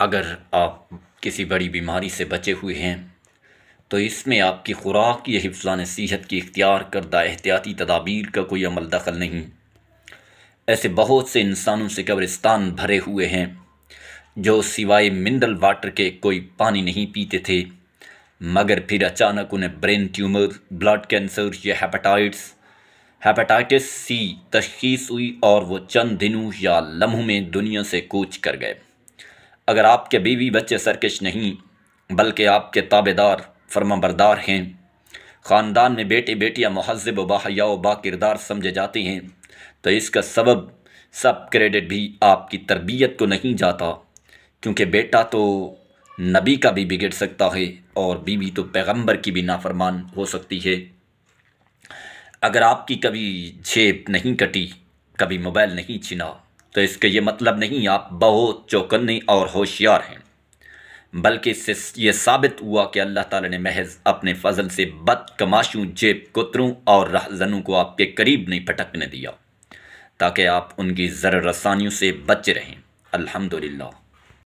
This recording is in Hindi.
अगर आप किसी बड़ी बीमारी से बचे हुए हैं तो इसमें आपकी खुराक या हिफ्जान सेहत की इख्तियार करदा एहतियाती तदाबीर का कोई अमल दखल नहीं ऐसे बहुत से इंसानों से कब्रिस्तान भरे हुए हैं जो सिवाय मिनरल वाटर के कोई पानी नहीं पीते थे मगर फिर अचानक उन्हें ब्रेन ट्यूमर ब्लड कैंसर या हेपेटाइट्स हेपेटाइटिस सी तशखीस हुई और वो चंद दिनों या लम्हों में दुनिया से कूच कर गए अगर आपके बीवी बच्चे सरकश नहीं बल्कि आपके ताबेदार फर्माबरदार हैं ख़ानदान में बेटे बेटियां महजब बाहया व किरदार समझे जाते हैं तो इसका सबब सब क्रेडिट भी आपकी तरबियत को नहीं जाता क्योंकि बेटा तो नबी का भी बिगड़ सकता है और बीवी तो पैगंबर की भी नाफरमान हो सकती है अगर आपकी कभी झेप नहीं कटी कभी मोबाइल नहीं छिना तो इसका ये मतलब नहीं आप बहुत चौकन्नी और होशियार हैं बल्कि इससे ये साबित हुआ कि अल्लाह ताला ने महज अपने फजल से बद कमाशू जेब कुतरों और रहजनों को आपके करीब नहीं पटकने दिया ताकि आप उनकी ज़र रसानियों से बच रहें अल्हम्दुलिल्लाह